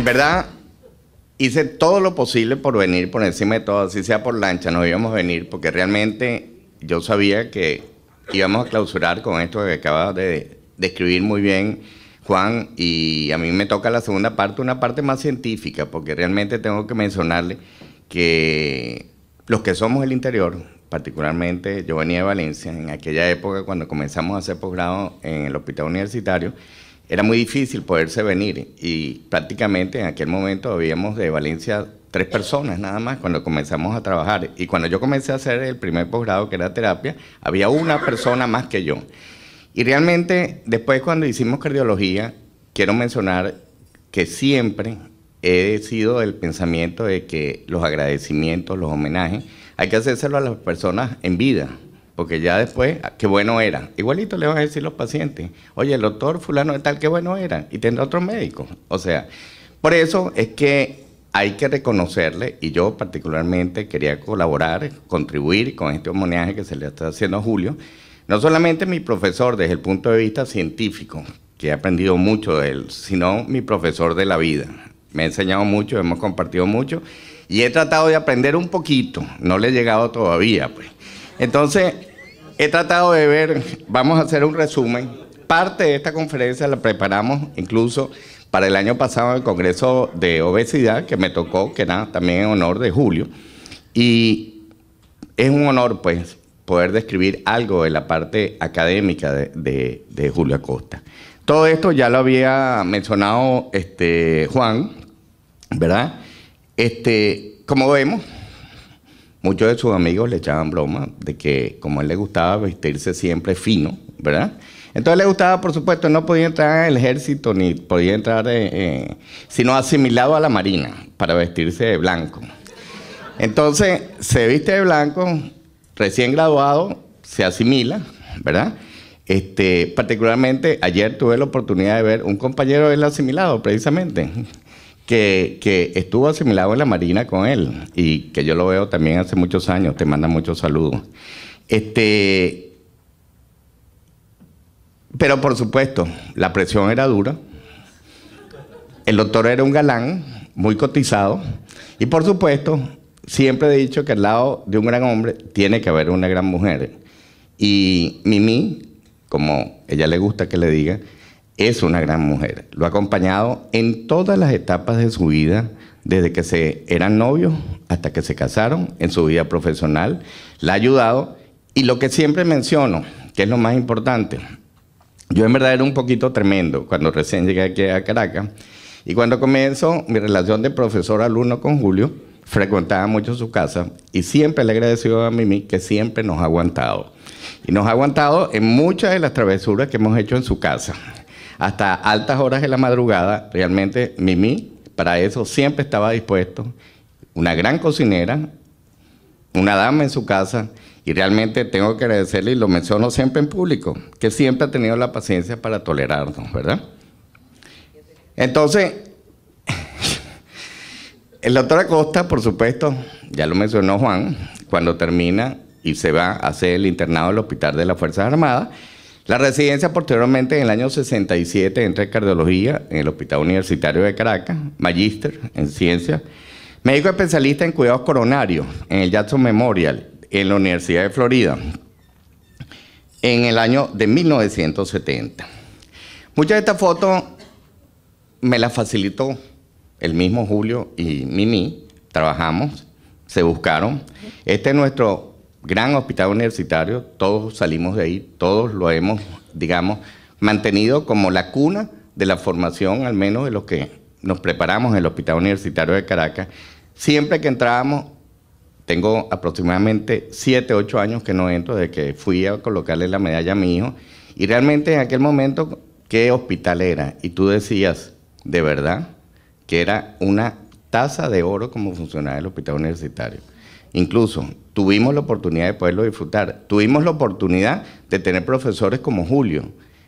en verdad, hice todo lo posible por venir por encima de todo, así sea por lancha, nos íbamos a venir, porque realmente yo sabía que íbamos a clausurar con esto que acaba de describir muy bien Juan, y a mí me toca la segunda parte, una parte más científica, porque realmente tengo que mencionarle que los que somos el interior, particularmente yo venía de Valencia, en aquella época cuando comenzamos a hacer posgrado en el hospital universitario, era muy difícil poderse venir y prácticamente en aquel momento habíamos de Valencia tres personas nada más cuando comenzamos a trabajar. Y cuando yo comencé a hacer el primer posgrado, que era terapia, había una persona más que yo. Y realmente después cuando hicimos cardiología, quiero mencionar que siempre he sido el pensamiento de que los agradecimientos, los homenajes, hay que hacérselo a las personas en vida. Porque ya después, ah, qué bueno era. Igualito le van a decir los pacientes, oye, el doctor fulano de tal, qué bueno era. Y tendrá otro médico. O sea, por eso es que hay que reconocerle, y yo particularmente quería colaborar, contribuir con este homenaje que se le está haciendo a Julio, no solamente mi profesor desde el punto de vista científico, que he aprendido mucho de él, sino mi profesor de la vida. Me ha enseñado mucho, hemos compartido mucho, y he tratado de aprender un poquito, no le he llegado todavía, pues. Entonces, He tratado de ver, vamos a hacer un resumen. Parte de esta conferencia la preparamos incluso para el año pasado en el Congreso de Obesidad, que me tocó, que nada, también en honor de Julio. Y es un honor, pues, poder describir algo de la parte académica de, de, Julio Acosta. Todo esto ya lo había mencionado este, Juan, ¿verdad? Este, como vemos, muchos de sus amigos le echaban broma de que como él le gustaba vestirse siempre fino, ¿verdad? Entonces le gustaba, por supuesto, no podía entrar en el ejército ni podía entrar, eh, eh, sino asimilado a la marina para vestirse de blanco. Entonces se viste de blanco, recién graduado, se asimila, ¿verdad? Este, particularmente ayer tuve la oportunidad de ver un compañero de asimilado, precisamente que, estuvo asimilado en la Marina con él y que yo lo veo también hace muchos años, te manda muchos saludos. Este, pero por supuesto, la presión era dura, el doctor era un galán, muy cotizado, y por supuesto, siempre he dicho que al lado de un gran hombre tiene que haber una gran mujer. Y Mimi, como ella le gusta que le diga, es una gran mujer. Lo ha acompañado en todas las etapas de su vida, desde que se eran novios hasta que se casaron, en su vida profesional. La ha ayudado y lo que siempre menciono, que es lo más importante, yo en verdad era un poquito tremendo cuando recién llegué aquí a Caracas y cuando comenzó mi relación de profesor-alumno con Julio, frecuentaba mucho su casa y siempre le agradecido a Mimi que siempre nos ha aguantado. Y nos ha aguantado en muchas de las travesuras que hemos hecho en su casa hasta altas horas de la madrugada. Realmente Mimi para eso siempre estaba dispuesto. Una gran cocinera, una dama en su casa y realmente tengo que agradecerle, y lo menciono siempre en público, que siempre ha tenido la paciencia para tolerarnos, ¿verdad? Entonces, el doctor Acosta, por supuesto, ya lo mencionó Juan, cuando termina y se va a hacer el internado del Hospital de las Fuerzas Armadas, la residencia posteriormente en el año 67 entre en cardiología en el Hospital Universitario de Caracas, magíster en ciencias, médico especialista en cuidados coronarios en el Jackson Memorial en la Universidad de Florida en el año de 1970. Muchas de estas fotos me las facilitó el mismo Julio y Mimi, trabajamos, se buscaron. Este es nuestro gran hospital universitario, todos salimos de ahí, todos lo hemos, digamos, mantenido como la cuna de la formación, al menos de lo que nos preparamos en el Hospital Universitario de Caracas. Siempre que entrábamos, tengo aproximadamente 7, 8 años que no entro, de que fui a colocarle la medalla a mi hijo, y realmente en aquel momento, ¿qué hospital era? Y tú decías, de verdad, que era una taza de oro como funcionaba el Hospital Universitario. Incluso tuvimos la oportunidad de poderlo disfrutar. Tuvimos la oportunidad de tener profesores como Julio,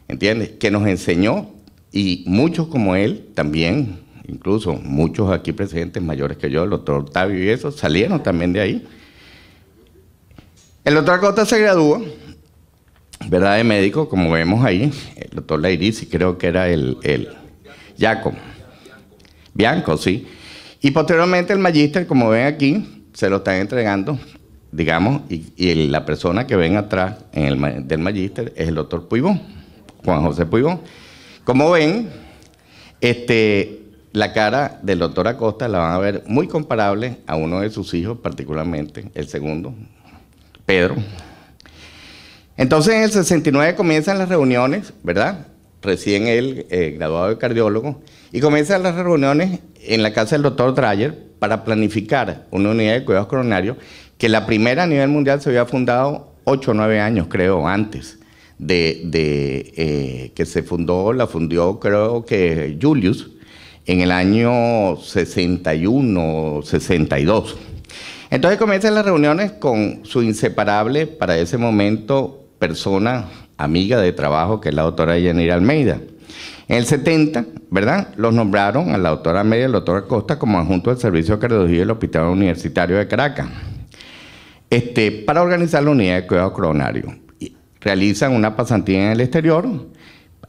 ¿entiendes? Que nos enseñó y muchos como él también, incluso muchos aquí presentes mayores que yo, el doctor Octavio y eso, salieron también de ahí. El otro Acosta se graduó, ¿verdad? De médico, como vemos ahí. El doctor Lairisi creo que era el, el Jacob. Bianco, sí. Y posteriormente el magíster, como ven aquí, se lo están entregando, digamos, y, la persona que ven atrás del magíster es el doctor Puibón, Juan José Puibón. Como ven, este, la cara del doctor Acosta la van a ver muy comparable a uno de sus hijos, particularmente el segundo, Pedro. Entonces en el 69 comienzan las reuniones, ¿verdad? Recién él, eh, graduado de cardiólogo, y comienzan las reuniones en la casa del doctor Dreyer para planificar una unidad de cuidados coronarios, que la primera a nivel mundial se había fundado 8 o 9 años, creo, antes de, eh, que se fundó, la fundió creo que Julius en el año 61 62. Entonces comienzan las reuniones con su inseparable, para ese momento, persona amiga de trabajo, que es la doctora Yanira Almeida. En el 70, ¿verdad? Los nombraron a la doctora Media y la doctora Costa como adjunto del Servicio de Cardiología del Hospital Universitario de Caracas. Este, para organizar la unidad de cuidado coronario. Realizan una pasantía en el exterior.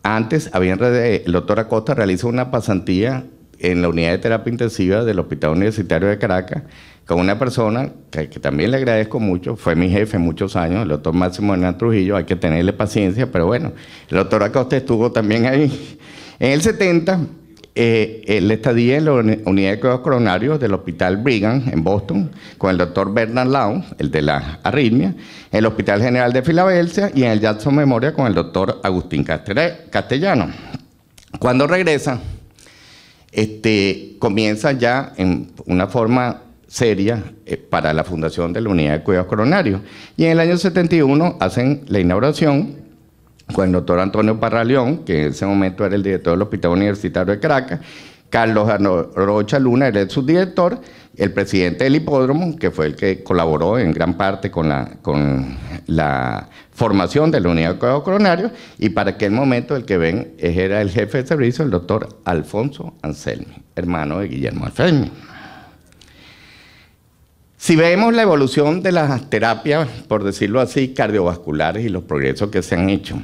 Antes, habían, eh, el doctor Acosta realiza una pasantía en la unidad de terapia intensiva del Hospital Universitario de Caracas con una persona que, también le agradezco mucho, fue mi jefe muchos años, el doctor Máximo Hernán Trujillo, hay que tenerle paciencia, pero bueno, el doctor Acosta estuvo también ahí. En el 70, eh, él estadía en la unidad de cuidados coronarios del Hospital Brigham en Boston con el doctor Bernard Lau, el de la arritmia, en el Hospital General de Filadelfia y en el Jackson Memorial con el doctor Agustín Castellano. Cuando regresa, este, comienza ya en una forma seria eh, para la fundación de la unidad de cuidados coronarios. Y en el año 71 hacen la inauguración con el doctor Antonio Parraleón, que en ese momento era el director del Hospital Universitario de Caracas, Carlos Rocha Luna era el subdirector, el presidente del hipódromo, que fue el que colaboró en gran parte con la, con la formación de la unidad de cuidados coronarios, y para aquel momento el que ven era el jefe de servicio, el doctor Alfonso Anselmi, hermano de Guillermo Anselmi. Si vemos la evolución de las terapias, por decirlo así, cardiovasculares y los progresos que se han hecho,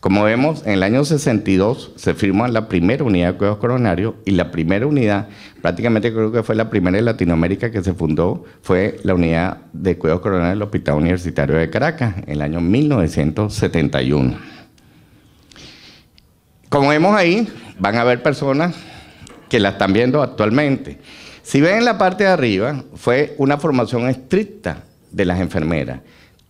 como vemos, en el año 62 se firmó la primera unidad de cuidados coronarios y la primera unidad, prácticamente creo que fue la primera en Latinoamérica que se fundó, fue la unidad de cuidados coronarios del Hospital Universitario de Caracas, en el año 1971. Como vemos ahí, van a haber personas que la están viendo actualmente. Si ven en la parte de arriba, fue una formación estricta de las enfermeras.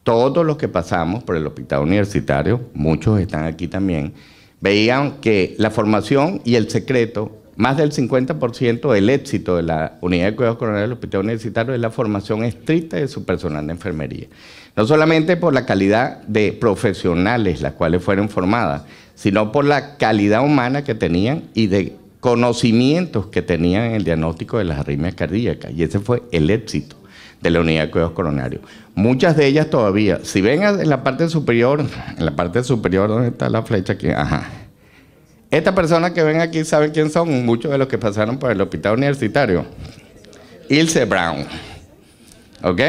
Todos los que pasamos por el hospital universitario, muchos están aquí también, veían que la formación y el secreto, más del 50% del éxito de la unidad de cuidados coronarios del hospital universitario es la formación estricta de su personal de enfermería. No solamente por la calidad de profesionales las cuales fueron formadas, sino por la calidad humana que tenían y de conocimientos que tenían en el diagnóstico de las arritmias cardíacas. Y ese fue el éxito de la unidad de cuidados coronarios. Muchas de ellas todavía, si ven en la parte superior, en la parte superior donde está la flecha aquí, ajá. esta persona que ven aquí saben quién son, muchos de los que pasaron por el hospital universitario. Ilse Brown. ¿Ok?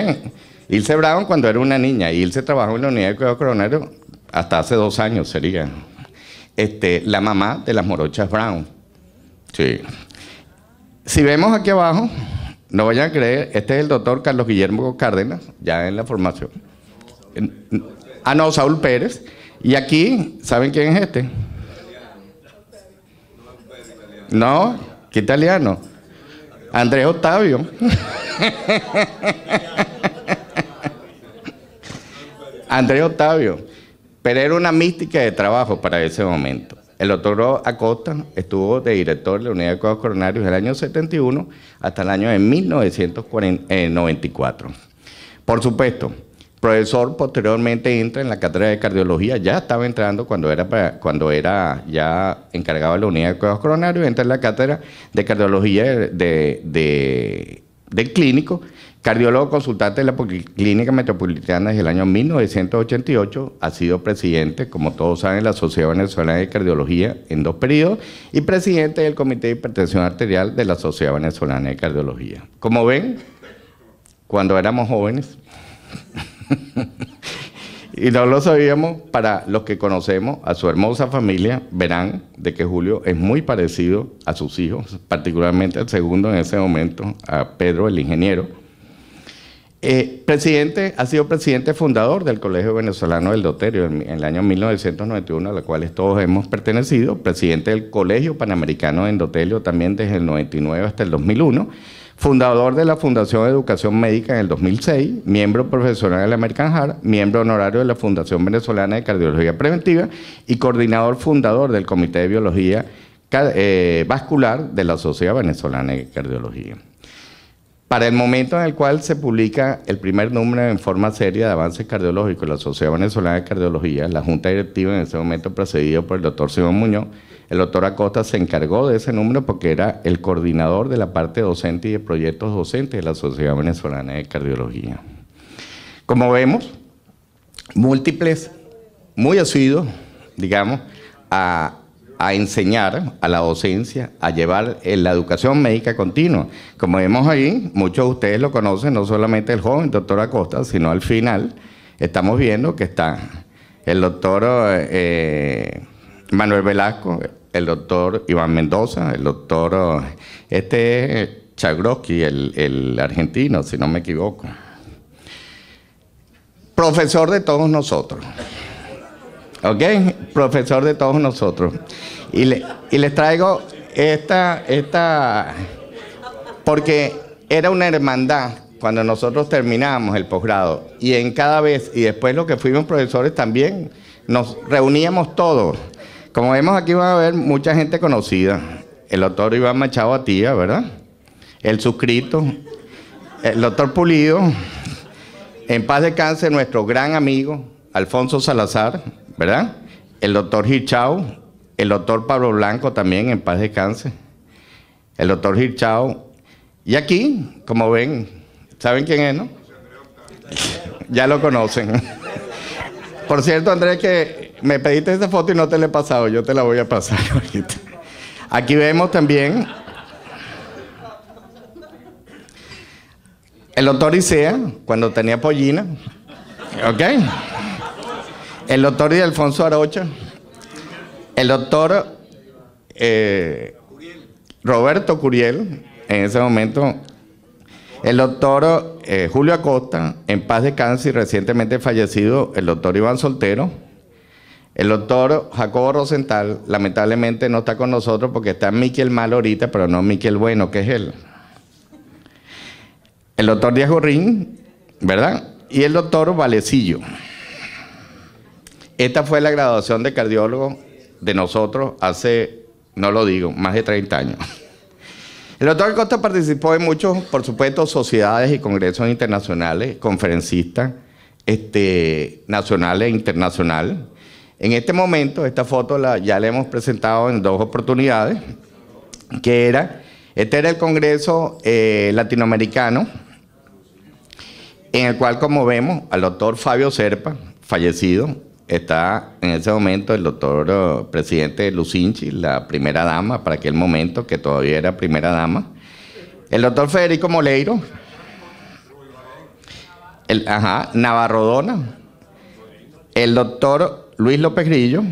Ilse Brown cuando era una niña, Ilse trabajó en la unidad de cuidados coronarios hasta hace dos años sería. Este, la mamá de las morochas Brown. Sí. Si vemos aquí abajo, no vayan a creer, este es el doctor Carlos Guillermo Cárdenas, ya en la formación. Ah, no, Saúl Pérez. Y aquí, ¿saben quién es este? No, ¿qué italiano? Andrés Octavio. Andrés Octavio. Pero era una mística de trabajo para ese momento. El doctor Acosta estuvo de director de la Unidad de Cuidados Coronarios del año 71 hasta el año de 1994. Eh, Por supuesto, profesor posteriormente entra en la cátedra de cardiología, ya estaba entrando cuando era, cuando era ya encargado de la unidad de cuidados coronarios, entra en la cátedra de cardiología de, de, del clínico Cardiólogo consultante de la Clínica Metropolitana desde el año 1988, ha sido presidente, como todos saben, de la Sociedad Venezolana de Cardiología en dos periodos y presidente del Comité de Hipertensión Arterial de la Sociedad Venezolana de Cardiología. Como ven, cuando éramos jóvenes, y no lo sabíamos, para los que conocemos a su hermosa familia, verán de que Julio es muy parecido a sus hijos, particularmente al segundo en ese momento, a Pedro el ingeniero eh, presidente, ha sido presidente fundador del Colegio Venezolano del Doterio en, el año 1991, a la cual todos hemos pertenecido, presidente del Colegio Panamericano de Endotelio también desde el 99 hasta el 2001, fundador de la Fundación de Educación Médica en el 2006, miembro profesional de la Heart, miembro honorario de la Fundación Venezolana de Cardiología Preventiva y coordinador fundador del Comité de Biología eh, Vascular de la Sociedad Venezolana de Cardiología para el momento en el cual se publica el primer número en forma seria de avances de la Sociedad Venezolana de Cardiología, la Junta Directiva en ese momento precedido por el doctor Simón Muñoz, el doctor Acosta se encargó de ese número porque era el coordinador de la parte docente y de proyectos docentes de la Sociedad Venezolana de Cardiología. Como vemos, múltiples, muy asiduos, digamos, a, a enseñar a la docencia, a llevar eh, la educación médica continua. Como vemos ahí, muchos de ustedes lo conocen, no solamente el joven doctor Acosta, sino al final estamos viendo que está el doctor eh, eh, Manuel Velasco, el doctor Iván Mendoza, el doctor, este Chagroski, el argentino, si no me equivoco. Profesor de todos nosotros. ¿ok? Profesor de todos nosotros. Y, les traigo esta, esta, porque era una hermandad cuando nosotros terminábamos el posgrado y en cada vez, y después lo que fuimos profesores también, nos reuníamos todos. Como vemos aquí van a ver mucha gente conocida. El doctor Iván Machado Atía, ¿verdad? El suscrito, el doctor Pulido, en paz de cáncer nuestro gran amigo Alfonso Salazar, ¿verdad? El doctor Hirchau, el doctor Pablo Blanco también, en paz descanse, el doctor Hirchau. Y aquí, como ven, ¿saben quién es, no? ya lo conocen. Por cierto, Andrés, que me pediste esta foto y no te la he pasado, yo te la voy a pasar Aquí vemos también el doctor Isea, cuando tenía pollina, ¿ok? El doctor y Alfonso Arocha, el doctor eh, Roberto Curiel, en ese momento, el doctor eh, Julio Acosta, en paz de cáncer recientemente fallecido, el doctor Iván Soltero, el doctor Jacobo Rosenthal, lamentablemente no está con nosotros porque está Miquel mal ahorita, pero no Miquel Bueno, que es él. El doctor Diego Gorrín, ¿verdad? Y el doctor Valecillo. Esta fue la graduación de cardiólogo de nosotros hace, no lo digo, más de 30 años. El doctor Costa participó en muchos, por supuesto, sociedades y congresos internacionales, conferencistas este, nacional e internacionales. En este momento, esta foto la, ya la hemos presentado en dos oportunidades, que era, este era el Congreso eh, Latinoamericano, en el cual, como vemos, al doctor Fabio Serpa, fallecido, está en ese momento el doctor eh, presidente Lucinchi, la primera dama, para aquel momento que todavía era primera dama, el doctor Federico Moleiro, el, ajá, Navarrodona, el doctor Luis López Grillo,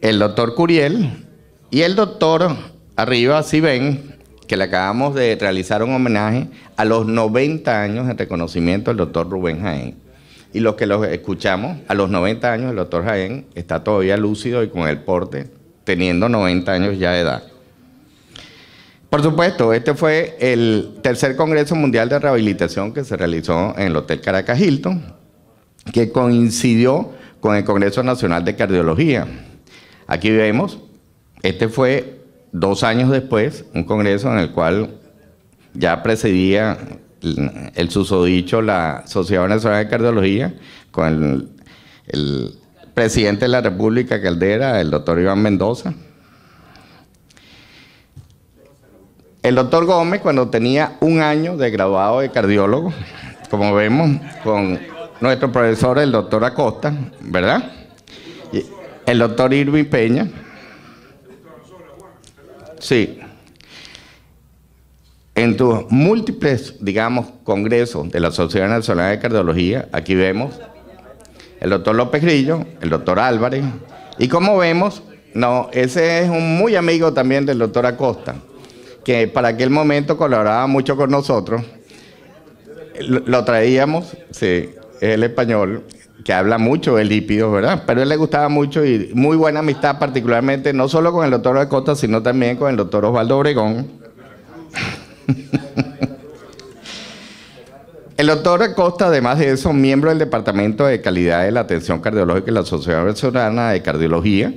el doctor Curiel y el doctor arriba, si ven, que le acabamos de realizar un homenaje a los 90 años de reconocimiento del doctor Rubén Jaén. Y los que los escuchamos a los 90 años, el doctor Jaén está todavía lúcido y con el porte, teniendo 90 años ya de edad. Por supuesto, este fue el tercer Congreso Mundial de Rehabilitación que se realizó en el Hotel Caracas Hilton, que coincidió con el Congreso Nacional de Cardiología. Aquí vemos, este fue dos años después, un congreso en el cual ya precedía el susodicho, la Sociedad nacional de Cardiología, con el, presidente de la República Caldera, el doctor Iván Mendoza. El doctor Gómez, cuando tenía un año de graduado de cardiólogo, como vemos, con nuestro profesor, el doctor Acosta, ¿verdad? el doctor Irving Peña. Sí en tus múltiples, digamos, congresos de la Sociedad Nacional de Cardiología, aquí vemos el doctor López Grillo, el doctor Álvarez, y como vemos, no, ese es un muy amigo también del doctor Acosta, que para aquel momento colaboraba mucho con nosotros. Lo, traíamos, sí, es el español, que habla mucho de lípidos, ¿verdad? Pero él le gustaba mucho y muy buena amistad, particularmente no solo con el doctor Acosta, sino también con el doctor Osvaldo Obregón El doctor Acosta, además de eso, miembro del Departamento de Calidad de la Atención Cardiológica de la Sociedad Venezolana de Cardiología,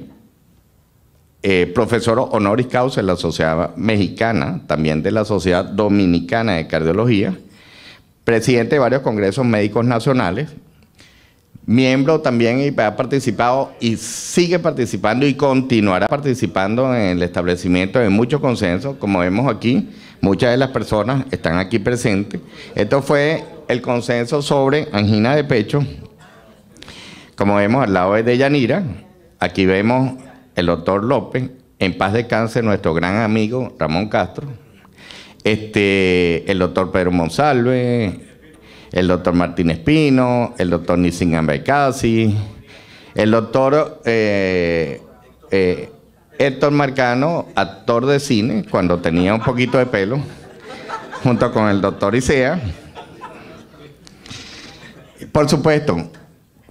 eh, profesor honoris causa de la Sociedad Mexicana, también de la Sociedad Dominicana de Cardiología, presidente de varios congresos médicos nacionales, miembro también y ha participado y sigue participando y continuará participando en el establecimiento de muchos consensos, como vemos aquí, Muchas de las personas están aquí presentes. Esto fue el consenso sobre angina de pecho. Como vemos al lado de Yanira, aquí vemos el doctor López, en paz de cáncer nuestro gran amigo Ramón Castro, este, el doctor Pedro Monsalve, el doctor Martín Espino, el doctor Nissin casi, el doctor eh, eh, Héctor Marcano, actor de cine, cuando tenía un poquito de pelo, junto con el doctor Isea. Por supuesto,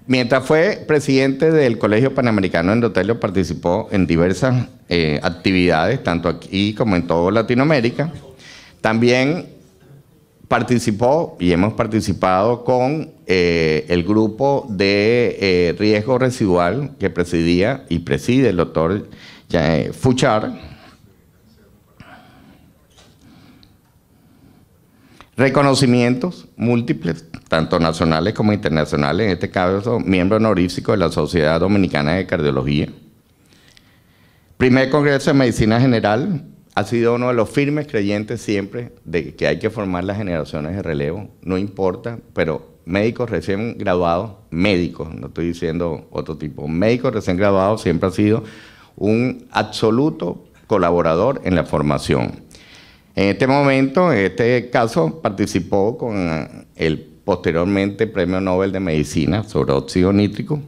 mientras fue presidente del Colegio Panamericano de Endotelio, participó en diversas eh, actividades, tanto aquí como en toda Latinoamérica. También participó y hemos participado con eh, el grupo de eh, riesgo residual que presidía y preside el doctor eh, fuchar, reconocimientos múltiples, tanto nacionales como internacionales, en este caso miembro honorífico de la Sociedad Dominicana de Cardiología. Primer Congreso de Medicina General ha sido uno de los firmes creyentes siempre de que hay que formar las generaciones de relevo, no importa, pero médicos recién graduados, médicos, no estoy diciendo otro tipo, médicos recién graduados siempre ha sido un absoluto colaborador en la formación. En este momento, en este caso, participó con el posteriormente Premio Nobel de Medicina sobre óxido nítrico.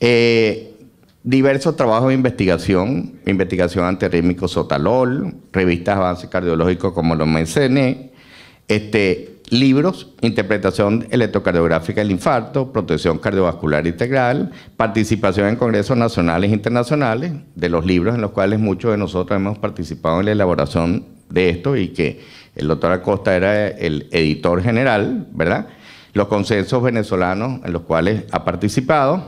Eh, diversos trabajos de investigación, investigación antirrítmico sotalol, revistas de avance cardiológico como los mencioné, este, libros, interpretación electrocardiográfica del infarto, protección cardiovascular integral, participación en congresos nacionales e internacionales, de los libros en los cuales muchos de nosotros hemos participado en la elaboración de esto y que el doctor Acosta era el editor general, ¿verdad? Los consensos venezolanos en los cuales ha participado,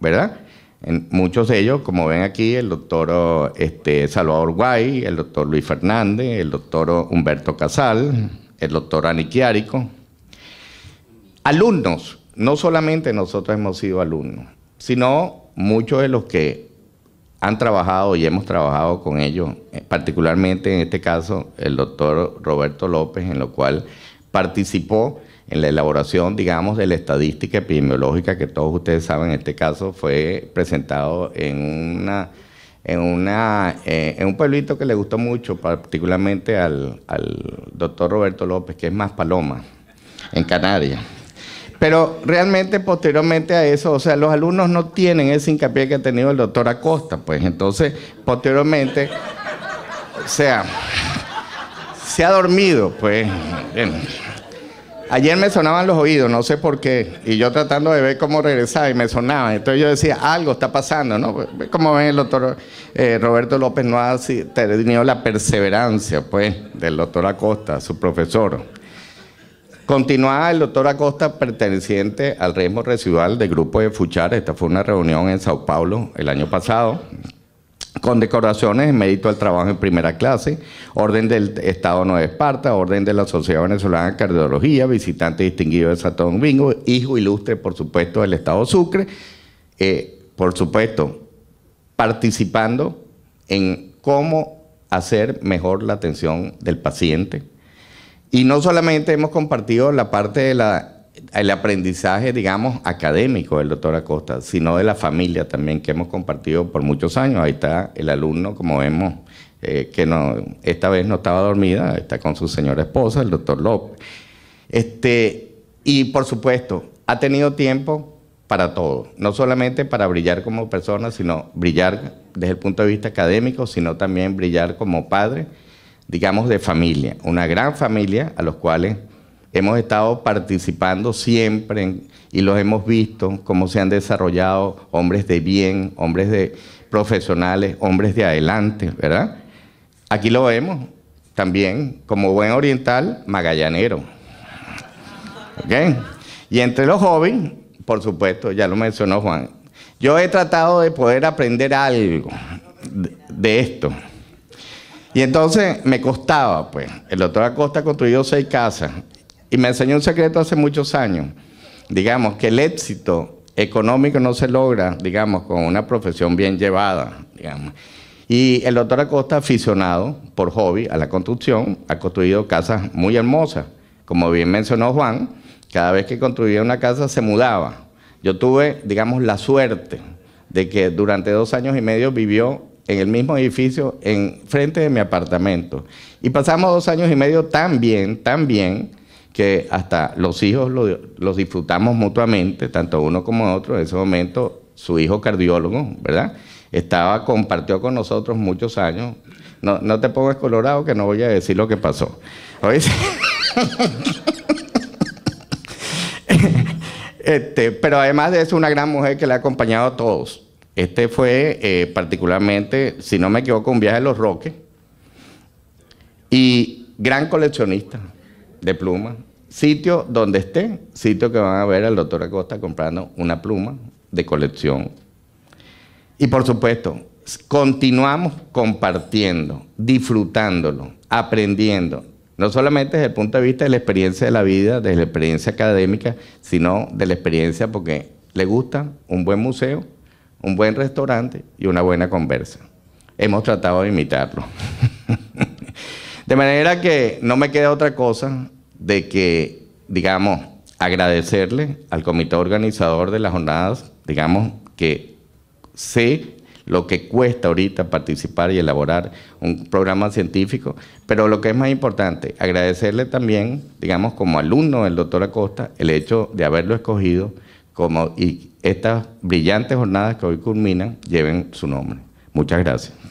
¿verdad? En muchos de ellos, como ven aquí, el doctor este, Salvador Guay, el doctor Luis Fernández, el doctor Humberto Casal, mm el doctor Aniquiárico. Alumnos, no solamente nosotros hemos sido alumnos, sino muchos de los que han trabajado y hemos trabajado con ellos, eh, particularmente en este caso el doctor Roberto López, en lo cual participó en la elaboración, digamos, de la estadística epidemiológica que todos ustedes saben, en este caso fue presentado en una en, una, eh, en un pueblito que le gustó mucho, particularmente al, al doctor Roberto López, que es más Paloma, en Canarias. Pero realmente posteriormente a eso, o sea, los alumnos no tienen ese hincapié que ha tenido el doctor Acosta, pues entonces posteriormente, o sea, se ha dormido, pues. bueno. Ayer me sonaban los oídos, no sé por qué, y yo tratando de ver cómo regresaba y me sonaba. Entonces yo decía, algo está pasando, ¿no? Como ven, el doctor eh, Roberto López no ha tenido la perseverancia, pues, del doctor Acosta, su profesor. Continuaba el doctor Acosta perteneciente al ritmo residual del grupo de Fuchar. Esta fue una reunión en Sao Paulo el año pasado, decoraciones en mérito al trabajo en primera clase, Orden del Estado Nueva Esparta, Orden de la Sociedad Venezolana de Cardiología, visitante distinguido de Santo Domingo, hijo ilustre, por supuesto, del Estado Sucre, eh, por supuesto, participando en cómo hacer mejor la atención del paciente. Y no solamente hemos compartido la parte de la el aprendizaje, digamos, académico del doctor Acosta, sino de la familia también que hemos compartido por muchos años. Ahí está el alumno, como vemos, eh, que no, esta vez no estaba dormida, está con su señora esposa, el doctor López. Este, y por supuesto, ha tenido tiempo para todo, no solamente para brillar como persona, sino brillar desde el punto de vista académico, sino también brillar como padre, digamos, de familia, una gran familia a los cuales hemos estado participando siempre y los hemos visto cómo se han desarrollado hombres de bien, hombres de profesionales, hombres de adelante, ¿verdad? Aquí lo vemos también como buen oriental magallanero. ¿Ok? Y entre los jóvenes, por supuesto, ya lo mencionó Juan, yo he tratado de poder aprender algo de, esto. Y entonces me costaba, pues. El doctor Acosta construido seis casas. Y me enseñó un secreto hace muchos años. Digamos que el éxito económico no se logra, digamos, con una profesión bien llevada, digamos. Y el doctor Acosta, aficionado por hobby a la construcción, ha construido casas muy hermosas. Como bien mencionó Juan, cada vez que construía una casa se mudaba. Yo tuve, digamos, la suerte de que durante dos años y medio vivió en el mismo edificio, en frente de mi apartamento. Y pasamos dos años y medio tan bien, tan bien, que hasta los hijos los disfrutamos mutuamente, tanto uno como otro. En ese momento, su hijo cardiólogo, ¿verdad? Estaba, compartió con nosotros muchos años. No, no te pongas colorado que no voy a decir lo que pasó. Este, pero además de eso, una gran mujer que le ha acompañado a todos. Este fue eh, particularmente, si no me equivoco, un viaje a Los Roques. Y gran coleccionista de pluma. Sitio donde esté, sitio que van a ver al doctor Acosta comprando una pluma de colección. Y por supuesto, continuamos compartiendo, disfrutándolo, aprendiendo. No solamente desde el punto de vista de la experiencia de la vida, desde la experiencia académica, sino de la experiencia porque le gusta un buen museo, un buen restaurante y una buena conversa. Hemos tratado de imitarlo. de manera que no me queda otra cosa de que, digamos, agradecerle al comité organizador de las jornadas, digamos, que sé lo que cuesta ahorita participar y elaborar un programa científico, pero lo que es más importante, agradecerle también, digamos, como alumno del doctor Acosta, el hecho de haberlo escogido como, y estas brillantes jornadas que hoy culminan lleven su nombre. Muchas gracias.